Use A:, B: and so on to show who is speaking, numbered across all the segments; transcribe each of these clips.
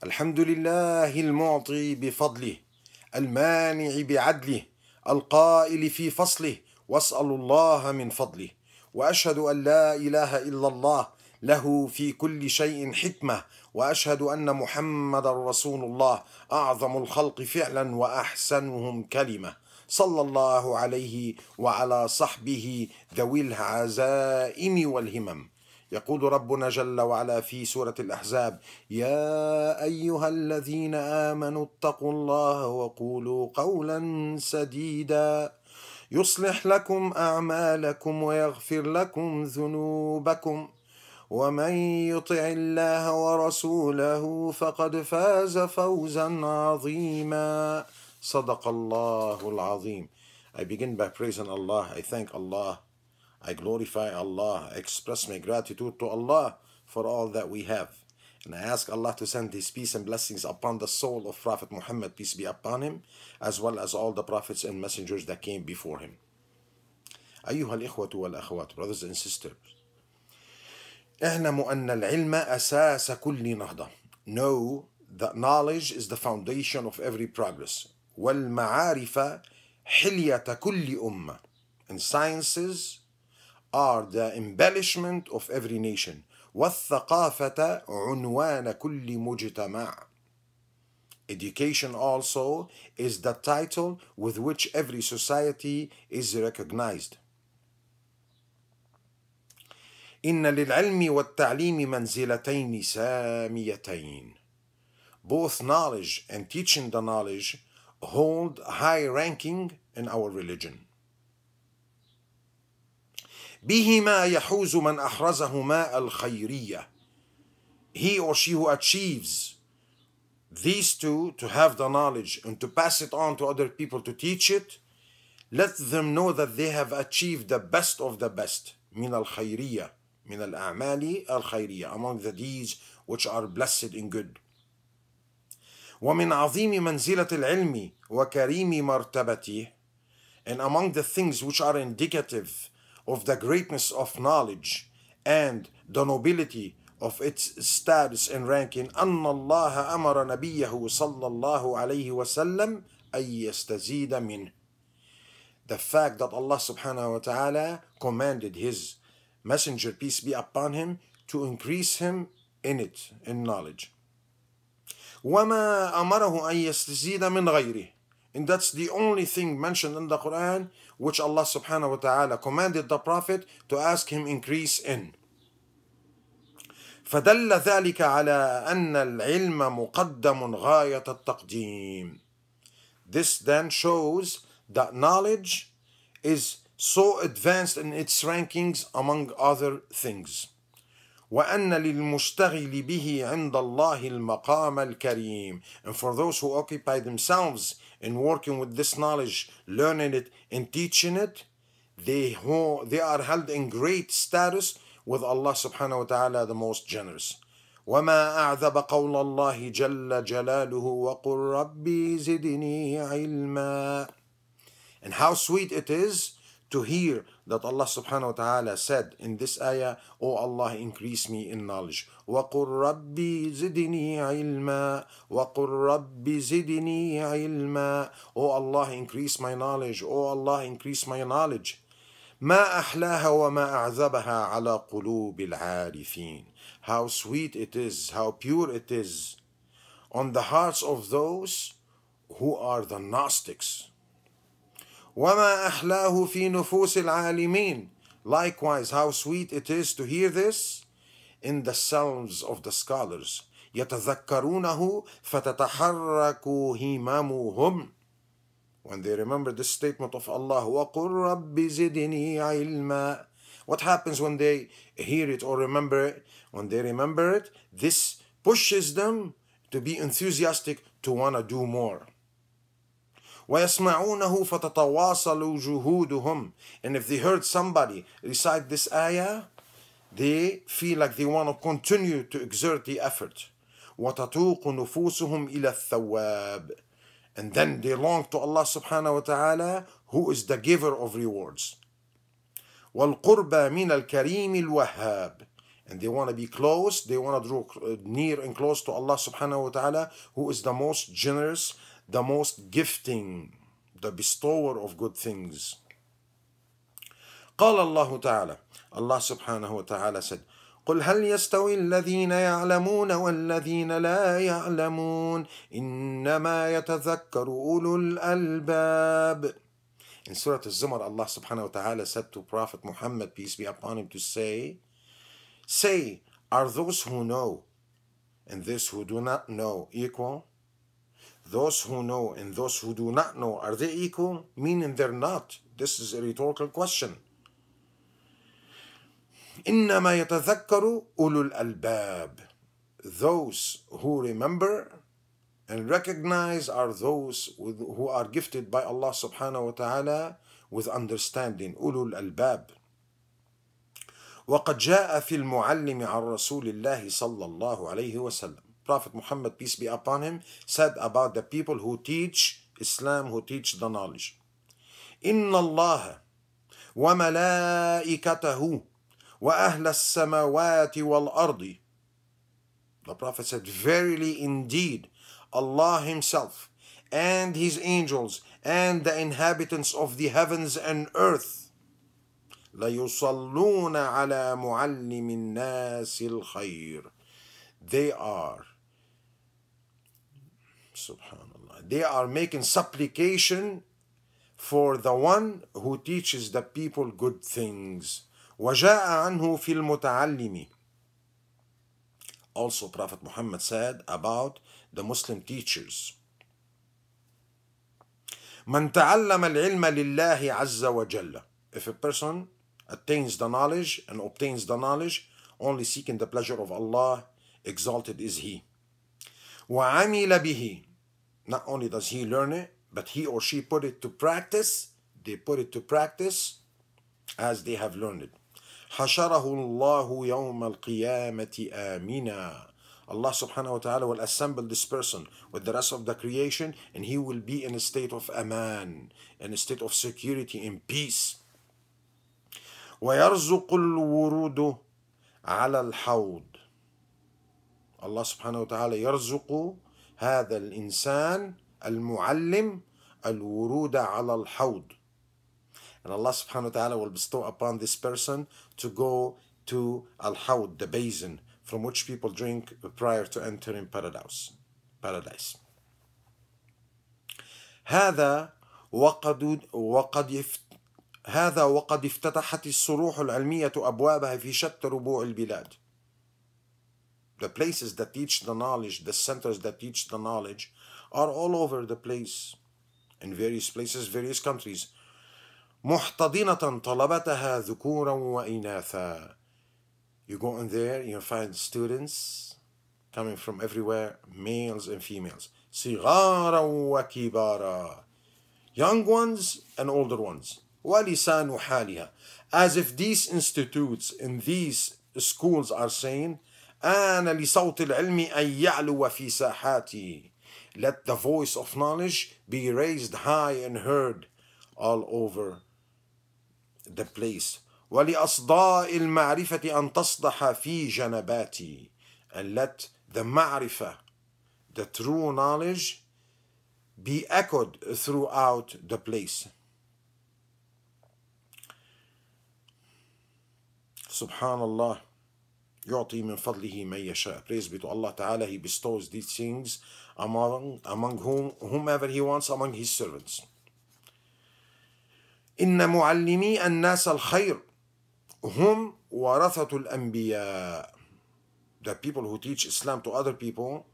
A: الحمد لله المعطي بفضله المانع بعدله القائل في فصله واسال الله من فضله واشهد ان لا اله الا الله له في كل شيء حكمه واشهد ان محمدا رسول الله اعظم الخلق فعلا واحسنهم كلمه صلى الله عليه وعلى صحبه ذوي العزائم والهمم يقول ربنا جل وعلا في سورة الأحزاب يا أيها الذين آمنوا اتقوا الله وقولوا قولا سديدا يصلح لكم أعمالكم ويغفر لكم ذنوبكم ومن يطع الله ورسوله فقد فاز فوزا عظيما صدق الله العظيم I begin by praising Allah. I thank Allah I glorify Allah, express my gratitude to Allah for all that we have. And I ask Allah to send His peace and blessings upon the soul of Prophet Muhammad, peace be upon him, as well as all the prophets and messengers that came before him. أيها الإخوة والأخوات, brothers and sisters, اعلموا أن العلم أساس كل نهضة. Know that knowledge is the foundation of every progress. والمعارف حلية كل أمة. And sciences are the embellishment of every nation والثقافة عنوان كل مجتمع Education also is the title with which every society is recognized. إن للعلم والتعليم منزلتين ساميتين. Both knowledge and teaching the knowledge hold high ranking in our religion. بهما يحوز من أحرزه الخيرية he or she who achieves these two to have the knowledge and to pass it on to other people to teach it let them know that they have achieved the best of the best من الخيرية من الأعمال الخيرية among the deeds which are blessed and good ومن عظيم منزلة العلم وكريم مرتبته and among the things which are indicative of the greatness of knowledge and the nobility of its status and ranking أن الله أمر نبيه صلى الله عليه وسلم أن يستزيد منه the fact that Allah subhanahu wa ta'ala commanded his messenger peace be upon him to increase him in it in knowledge وما أمره أن يستزيد من غيره and that's the only thing mentioned in the Quran which Allah subhanahu wa ta'ala commanded the Prophet to ask him increase in. فدل ذلك على أن العلم مقدم غاية التقديم. This then shows that knowledge is so advanced in its rankings among other things. وأن للمشتغل به عند الله المقام الكريم. And for those who occupy themselves in working with this knowledge, learning it and teaching it, they, they are held in great status with Allah subhanahu wa ta'ala the most generous. وما أعذب قول الله جل جلاله وقل ربي زدني علما And how sweet it is to hear that Allah subhanahu wa ta'ala said in this ayah, O oh Allah, increase me in knowledge. وَقُلْ رَبِّ زِدْنِي عِلْمًا وَقُلْ رَبِّ زِدْنِي عِلْمًا O Allah, increase my knowledge. O oh Allah, increase my knowledge. ما أحلاها وما أعذبها على قلوب العارفين. How sweet it is, how pure it is on the hearts of those who are the Gnostics. وَمَا أَحْلَاهُ فِي نُفُوسِ الْعَالِمِينَ Likewise, how sweet it is to hear this in the sounds of the scholars. يَتَذَكَّرُونَهُ فَتَتَحَرَّكُ هِمَامُهُمْ When they remember this statement of Allah, وَقُلْ رَبِّ زِدْنِي عِلْمًا What happens when they hear it or remember it? When they remember it, this pushes them to be enthusiastic, to want to do more. ويسمعونه فتتواصل جهودهم and if they heard somebody recite this ayah they feel like they want to continue to exert the effort وتتوق نفوسهم إلى الثواب and then they long to Allah subhanahu wa ta'ala who is the giver of rewards والقرب من الكريم الوهاب and they want to be close they want to draw near and close to Allah subhanahu wa ta'ala who is the most generous the most gifting, the bestower of good things. قال الله تعالى Allah subhanahu wa ta'ala said قل هل يستوي الذين يعلمون والذين لا يعلمون إنما يتذكر أولو الألباب In Surah Al-Zumar, Allah subhanahu wa ta'ala said to Prophet Muhammad, peace be upon him, to say, Say, are those who know and those who do not know equal? those who know and those who do not know, are they equal? Meaning they're not. This is a rhetorical question. إنما يتذكر أولو الألباب Those who remember and recognize are those with, who are gifted by Allah subhanahu wa ta'ala with understanding أولو الألباب وقد جاء في المعلم عن رسول الله صلى الله عليه وسلم Prophet Muhammad, peace be upon him, said about the people who teach Islam, who teach the knowledge. إن الله وملائكته وأهل السماوات والأرض The Prophet said, Verily indeed, Allah Himself and His angels and the inhabitants of the heavens and earth ليصلون على معلم الناس الخير They are Subhanallah. They are making supplication for the one who teaches the people good things. Also Prophet Muhammad said about the Muslim teachers. If a person attains the knowledge and obtains the knowledge, only seeking the pleasure of Allah, exalted is he. وعمل به not only does he learn it, but he or she put it to practice. They put it to practice as they have learned it. حشره الله يوم القيامة آمنا Allah subhanahu wa ta'ala will assemble this person with the rest of the creation and he will be in a state of aman, in a state of security in peace. ويرزق الورود على الحوض Allah subhanahu wa ta'ala يرزق هذا الإنسان المعلم الورود على الحوض And Allah subhanahu wa ta'ala will bestow upon this person to go to Al-Hawd, the basin from which people drink prior to entering paradise. paradise. هذا وقد وقد هذا وقد افتتحت الصروح العلمية أبوابها في شتى ربوع البلاد The places that teach the knowledge, the centers that teach the knowledge, are all over the place, in various places, various countries. You go in there, you find students coming from everywhere, males and females. صغارا وكبارا. Young ones and older ones. As if these institutes and these schools are saying, آن لصوت العلم أن يعلو في ساحاتي Let the voice of knowledge be raised high and heard all over the place ولأصداء المعرفة أن تصدح في جنباتي and let the معرفة the true knowledge be echoed throughout the place سبحان الله يعطي من فضله من يشاء praise be to Allah Ta'ala he bestows these things among, among whom, whomever he wants among his servants إن معلمي الناس الخير هم ورثة الأنبياء the people who teach Islam to other people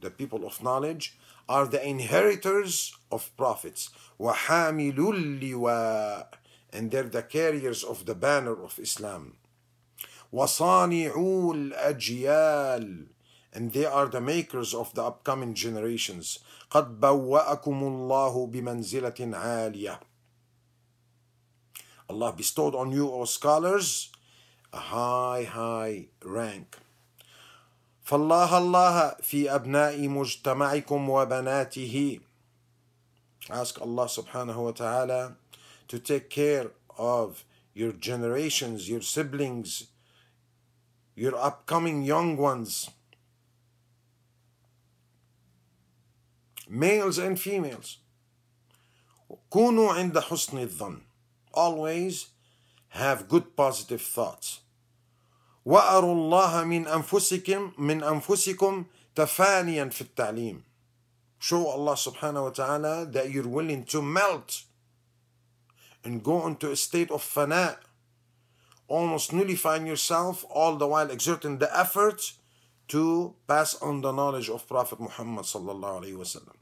A: the people of knowledge are the inheritors of prophets وحامل اللواء and they're the carriers of the banner of Islam وصانعو الأجيال and they are the makers of the upcoming generations قد بوأكم الله بمنزلة عالية Allah bestowed on you, O scholars, a high, high rank. فالله الله في أبناء مجتمعكم وبناته Ask Allah subhanahu wa ta'ala to take care of your generations, your siblings, your upcoming young ones, males and females. كونوا عند حسن الظن. Always have good positive thoughts. وأروا الله من أنفسكم من أنفسكم تفانيا في التعليم. Show Allah subhanahu wa ta'ala that you're willing to melt and go into a state of fana, almost nullifying yourself, all the while exerting the effort to pass on the knowledge of Prophet Muhammad sallallahu alayhi wasallam.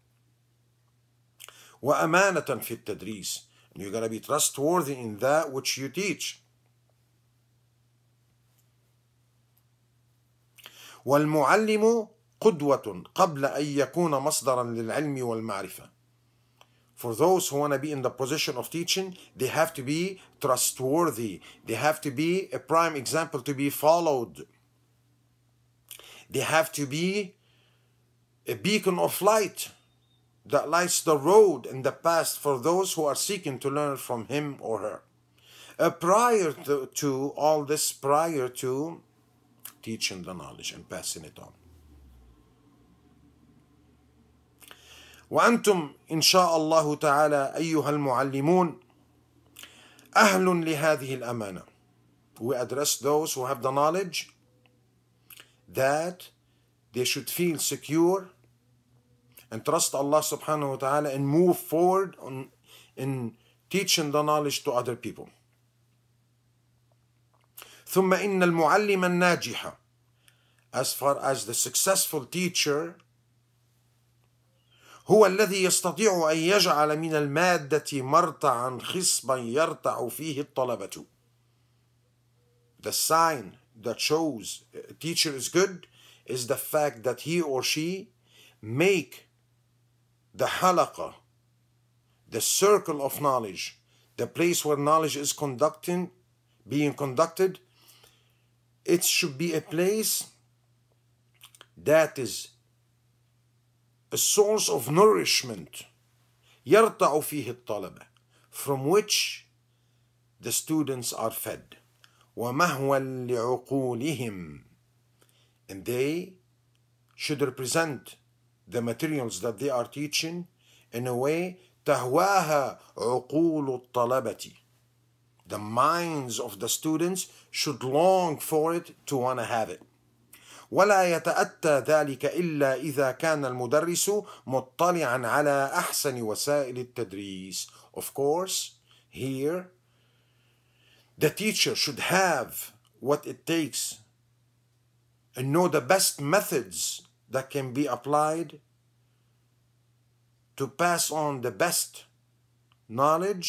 A: وأمانة في التدريس and you're going to be trustworthy in that which you teach. والمعلم قدوة قبل أن يكون مصدرا للعلم والمعرفة. For those who want to be in the position of teaching, they have to be trustworthy. They have to be a prime example to be followed. They have to be a beacon of light that lights the road and the path for those who are seeking to learn from him or her. Uh, prior to, to all this, prior to teaching the knowledge and passing it on. وأنتم إن شاء الله تعالى أيها المعلمون أهل لهذه الأمانة. We address those who have the knowledge that they should feel secure and trust Allah subhanahu wa ta'ala and move forward on, in teaching the knowledge to other people. ثم إن المعلم الناجح as far as the successful teacher هو الذي يستطيع أن يجعل من المادة مرتعا خصبا يرتع فيه الطلبة The sign that shows a teacher is good is the fact that he or she make the halaqah, the circle of knowledge, the place where knowledge is conducting, being conducted, it should be a place that is a source of nourishment يرتع فيه الطلبة from which the students are fed and they should represent the materials that they are teaching in a way the minds of the students should long for it to want to have it ولا يتأتى ذلك إلا إذا كان المدرس مطلعا على أحسن وسائل التدريس. Of course, here the teacher should have what it takes and know the best methods that can be applied to pass on the best knowledge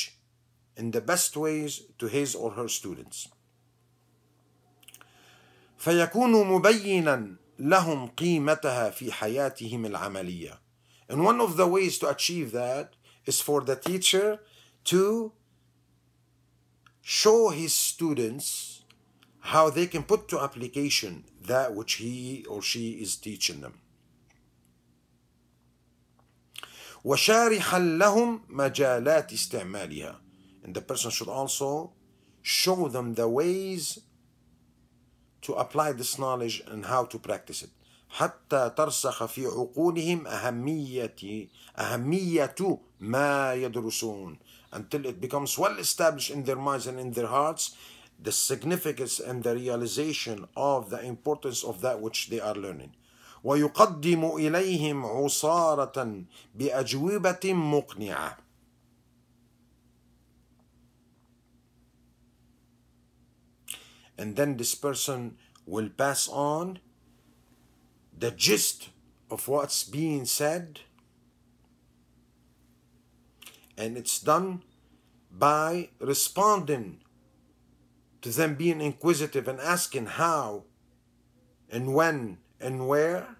A: in the best ways to his or her students. فيكون مبينا لهم قيمتها في حياتهم العملية. And one of the ways to achieve that is for the teacher to show his students how they can put to application that which he or she is teaching them. وشارحا لهم مجالات استعمالها. And the person should also show them the ways to apply this knowledge and how to practice it حتى ترسخ في عقولهم أهمية أهمية ما يدرسون until it becomes well established in their minds and in their hearts the significance and the realization of the importance of that which they are learning ويقدم إليهم عصارة بأجوبة مقنعة and then this person will pass on the gist of what's being said and it's done by responding to them being inquisitive and asking how and when and where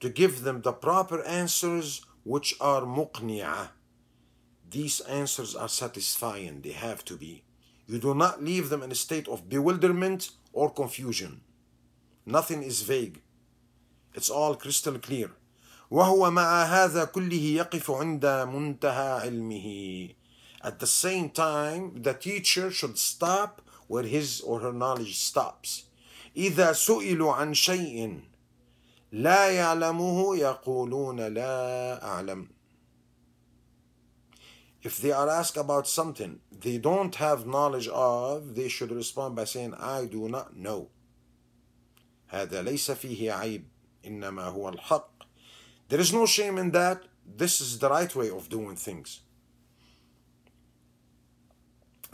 A: to give them the proper answers which are muqni'ah. These answers are satisfying, they have to be. You do not leave them in a state of bewilderment or confusion. Nothing is vague. It's all crystal clear. وهو مع هذا كله يقف عند منتهى علمه. At the same time, the teacher should stop where his or her knowledge stops. إذا سئلوا عن شيء لا يعلمه يقولون لا أعلم. if they are asked about something they don't have knowledge of they should respond by saying I do not know هذا ليس فيه عيب إنما هو الحق there is no shame in that this is the right way of doing things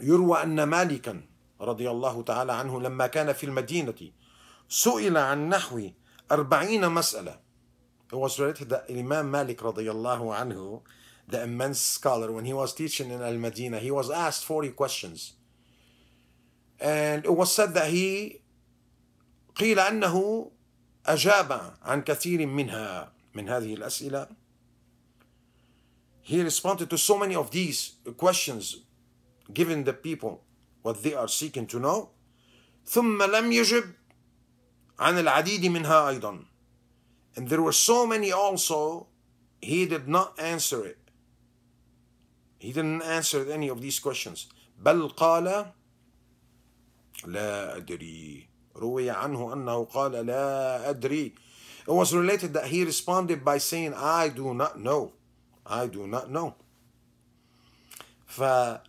A: يروى أن مالكا رضي الله تعالى عنه لما كان في المدينة سئل عن نحو أربعين مسألة It was related that Imam Malik رضي الله عنه the immense scholar, when he was teaching in Al Medina, he was asked 40 questions. And it was said that he قيل أنه أجاب عن كثير منها من هذه الأسئلة He responded to so many of these questions given the people what they are seeking to know ثم لم يجب عن العديد منها أيضا and there were so many also he did not answer it he didn't answer any of these questions. بل قال لا أدري روي عنه أنه قال لا أدري It was related that he responded by saying I do not know I do not know فمالك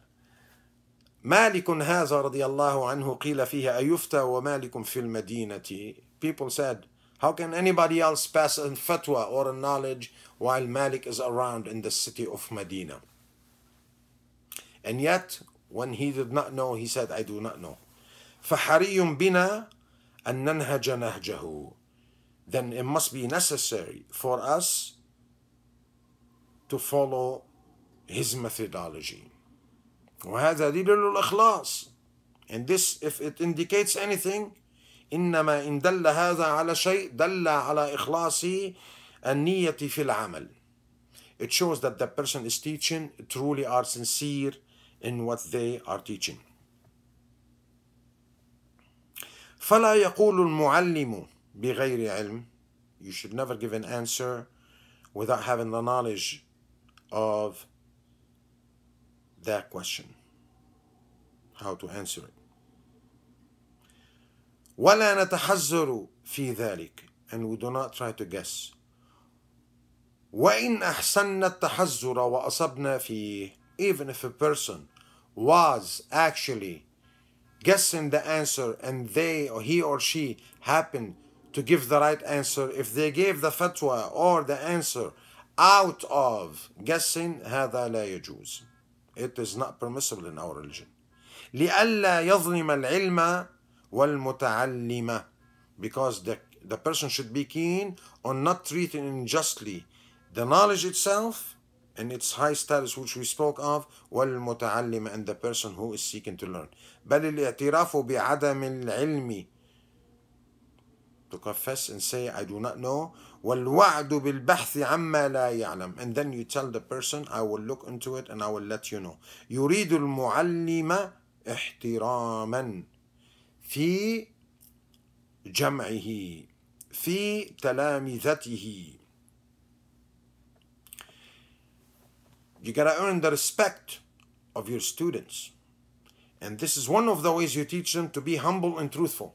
A: هذا رضي الله عنه قيل فيه أيفتى ومالك في المدينة People said How can anybody else pass a fatwa or a knowledge while Malik is around in the city of Medina? And yet, when he did not know, he said, I do not know. فحري بنا أن ننهج نهجه. Then it must be necessary for us to follow his methodology. وهذا دليل الإخلاص. And this, if it indicates anything, إنما إن دل هذا على شيء دل على إخلاص النية في العمل. It shows that the person is teaching truly are sincere in what they are teaching. فلا يقول المعلم بغير علم You should never give an answer without having the knowledge of that question. How to answer it. ولا نتحزر في ذلك and we do not try to guess وإن أحسن التحزر وأصبنا فيه even if a person was actually guessing the answer and they or he or she happened to give the right answer if they gave the fatwa or the answer out of guessing هذا لا يجوز it is not permissible in our religion لئلا يظلم العلم والمتعلم because the, the person should be keen on not treating unjustly the knowledge itself and its high status which we spoke of والمتعلم and the person who is seeking to learn بل الاعتراف بعدم العلم to confess and say I do not know والوعد بالبحث عما لا يعلم and then you tell the person I will look into it and I will let you know يريد المعلم احتراما في جمعه في تلامذته You gotta earn the respect of your students. And this is one of the ways you teach them to be humble and truthful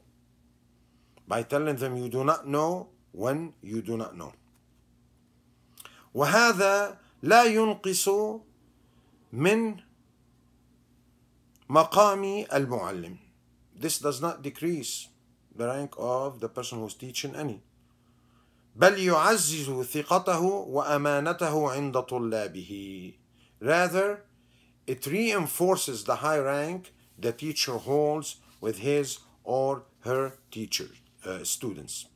A: by telling them you do not know when you do not know. وهذا لا ينقص من مقام المعلم. This does not decrease the rank of the person who's teaching any. بل يعزز ثقته وأمانته عند طلابه. Rather, it reinforces the high rank the teacher holds with his or her teacher uh, students.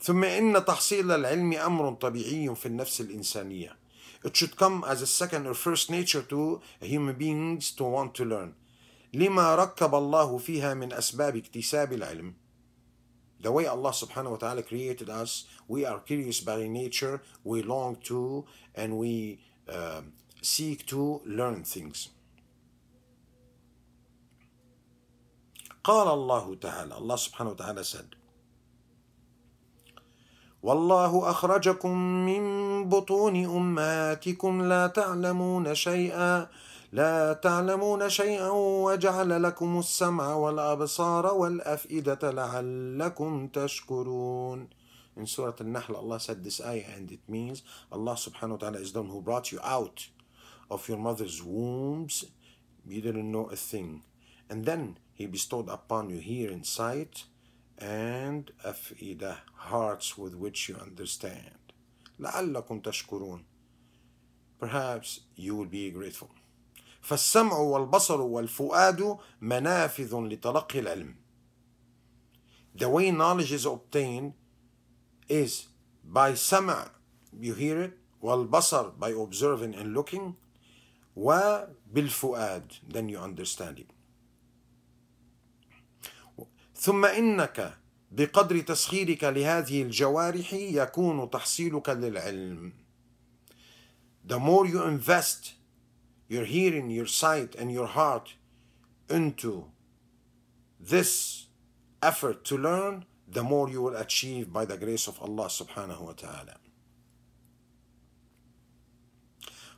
A: ثم إن تحصيل العلم أمر طبيعي في النفس الإنسانية. It should come as a second or first nature to human beings to want to learn. لما ركب الله فيها من أسباب اكتساب العلم. The way Allah subhanahu wa ta'ala created us, we are curious by nature, we long to, and we uh, seek to learn things قال الله تعالى الله سبحانه وتعالى said والله أخرجكم من بطون أماتكم لا تعلمون شيئا لا تعلمون شيئا وجعل لكم السمع والأبصار والأفئدة لعلكم تشكرون In Surah Al-Nahl, Allah said this ayah and it means Allah subhanahu wa ta'ala is the one who brought you out of your mother's wombs, you didn't know a thing. And then he bestowed upon you hearing, sight, and the hearts with which you understand. لعلكم تشكرون. Perhaps you will be grateful. فالسمع والبصر والفؤاد منافذ لتلقي العلم. The way knowledge is obtained is by سمع, you hear it, والبصر by observing and looking, وبالفؤاد then you understand it ثم إنك بقدر تسخيرك لهذه الجوارح يكون تحصيلك للعلم the more you invest your hearing your sight and your heart into this effort to learn the more you will achieve by the grace of Allah subhanahu wa ta'ala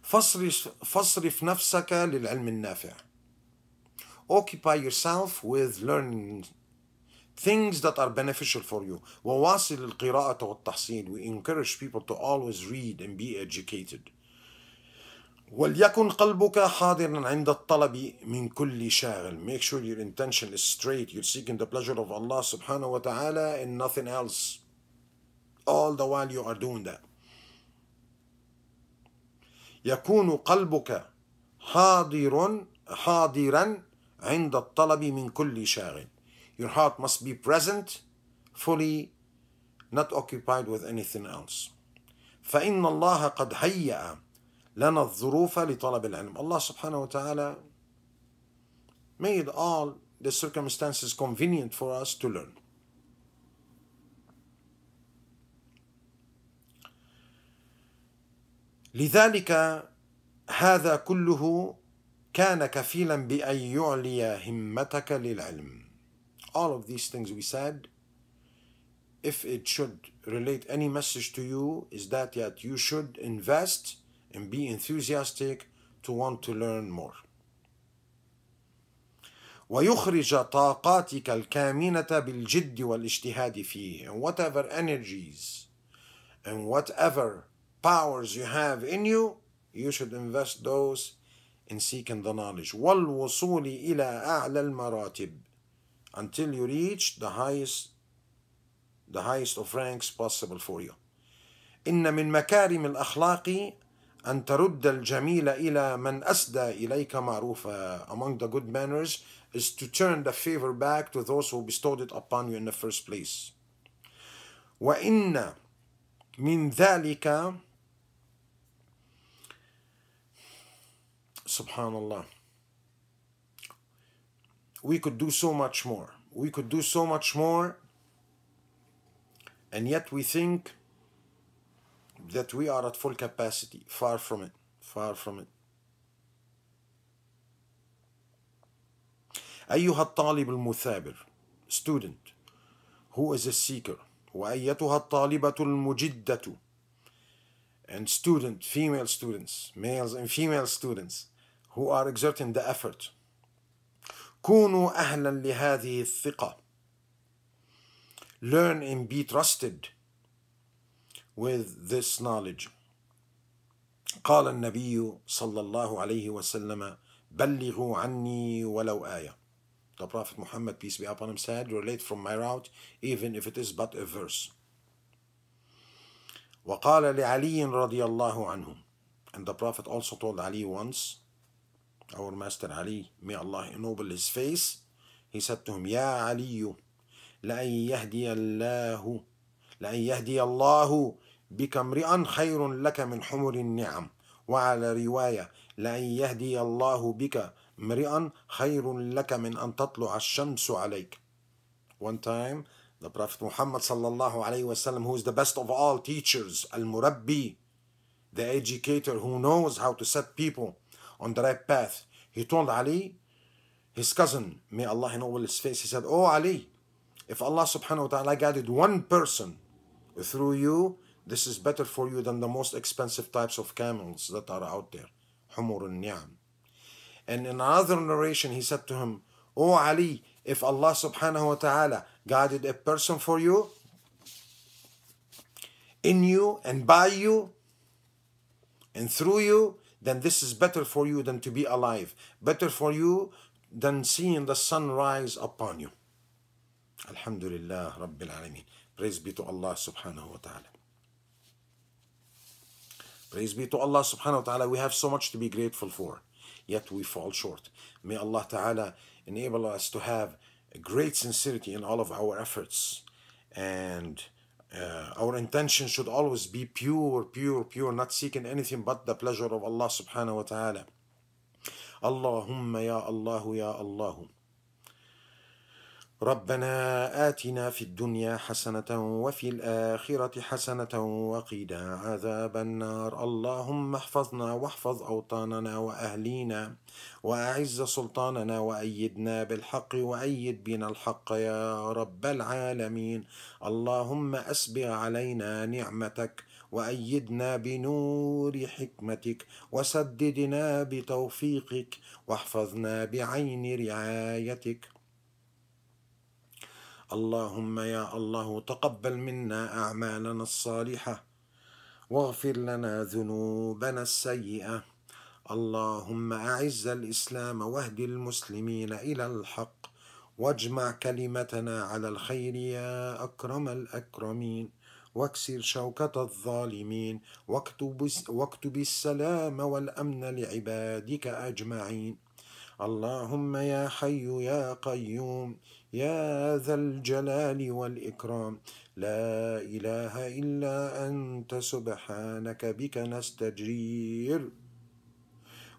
A: فاصرف, فاصرف نفسك للعلم النافع occupy yourself with learning things that are beneficial for you وواصل القراءة والتحصيل we encourage people to always read and be educated وليكن قلبك حاضرا عند الطلب من كل شاغل make sure your intention is straight you're seeking the pleasure of Allah subhanahu wa ta'ala and nothing else all the while you are doing that يكون قلبك حاضر حاضرا عند الطلب من كل شاغل your heart must be present fully not occupied with anything else فإن الله قد هيأ لنا الظروف لطلب العلم الله سبحانه وتعالى made all the circumstances convenient for us to learn لذلك هذا كله كان كفيلا بأن يعلي همتك للعلم. All of these things we said, if it should relate any message to you, is that yet you should invest and be enthusiastic to want to learn more. ويخرج طاقاتك الكامنة بالجد والاجتهاد فيه and whatever energies and whatever powers you have in you you should invest those in seeking the knowledge والوصول إلى أعلى المراتب until you reach the highest the highest of ranks possible for you إن من مكارم الأخلاق أن ترد الجميل إلى من أسدى إليك معروفا among the good manners is to turn the favor back to those who bestowed it upon you in the first place وإن من ذلك subhanallah we could do so much more we could do so much more and yet we think that we are at full capacity far from it far from it أيها الطالب المثابر student who is a seeker وأيتها الطالبة المجدة and student female students males and female students who are exerting the effort كونوا أهلا لهذه الثقة learn and be trusted with this knowledge قال النبي صلى الله عليه وسلم بلغوا عني ولو آية The Prophet Muhammad, peace be upon him, said, relate from my route, even if it is but a verse. وقال لعلي رضي الله عنه And the Prophet also told Ali once, our master Ali, may Allah ennoble his face, he said to him, يا علي لأن يهدي الله لأن يهدي الله بك امرئا خير لك من حمر النعم وعلى رواية لأن يهدي الله بك امرئا خير لك من أن تطلع الشمس عليك One time the Prophet Muhammad صلى الله عليه وسلم who is the best of all teachers, المربي the educator who knows how to set people on the right path. He told Ali, his cousin, may Allah ennoble his face, he said, Oh Ali, if Allah subhanahu wa ta'ala guided one person through you, this is better for you than the most expensive types of camels that are out there. Humur al-Ni'am. And in another narration, he said to him, O oh Ali, if Allah subhanahu wa ta'ala guided a person for you, in you and by you and through you, then this is better for you than to be alive, better for you than seeing the sun rise upon you. Alhamdulillah Rabbil Alameen. Praise be to Allah subhanahu wa ta'ala. Praise be to Allah subhanahu wa ta'ala. We have so much to be grateful for, yet we fall short. May Allah ta'ala enable us to have great sincerity in all of our efforts and uh, our intention should always be pure, pure, pure, not seeking anything but the pleasure of Allah subhanahu wa ta'ala. Allahumma ya Allahu ya Allahu. ربنا آتنا في الدنيا حسنة وفي الآخرة حسنة وقنا عذاب النار اللهم احفظنا واحفظ أوطاننا وأهلينا وأعز سلطاننا وأيدنا بالحق وأيد بنا الحق يا رب العالمين اللهم أسبغ علينا نعمتك وأيدنا بنور حكمتك وسددنا بتوفيقك واحفظنا بعين رعايتك اللهم يا الله تقبل منا اعمالنا الصالحه واغفر لنا ذنوبنا السيئه اللهم اعز الاسلام واهد المسلمين الى الحق واجمع كلمتنا على الخير يا اكرم الاكرمين واكسر شوكه الظالمين واكتب, السلام والامن لعبادك اجمعين اللهم يا حي يا قيوم يا ذا الجلال والإكرام لا إله إلا أنت سبحانك بك نستجير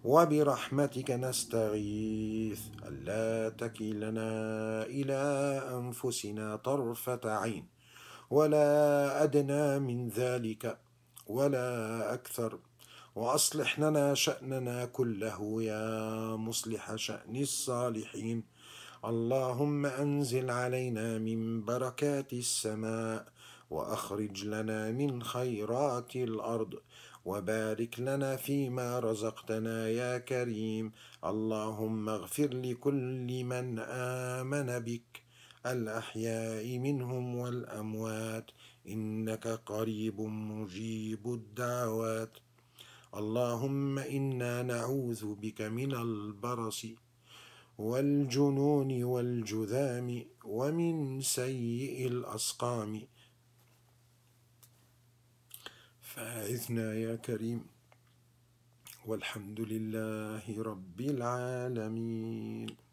A: وبرحمتك نستغيث ألا تكلنا إلى أنفسنا طرفة عين ولا أدنى من ذلك ولا أكثر واصلح لنا شاننا كله يا مصلح شان الصالحين اللهم انزل علينا من بركات السماء واخرج لنا من خيرات الارض وبارك لنا فيما رزقتنا يا كريم اللهم اغفر لكل من امن بك الاحياء منهم والاموات انك قريب مجيب الدعوات اللهم إنا نعوذ بك من البرص والجنون والجذام ومن سيء الأسقام فأعذنا يا كريم والحمد لله رب العالمين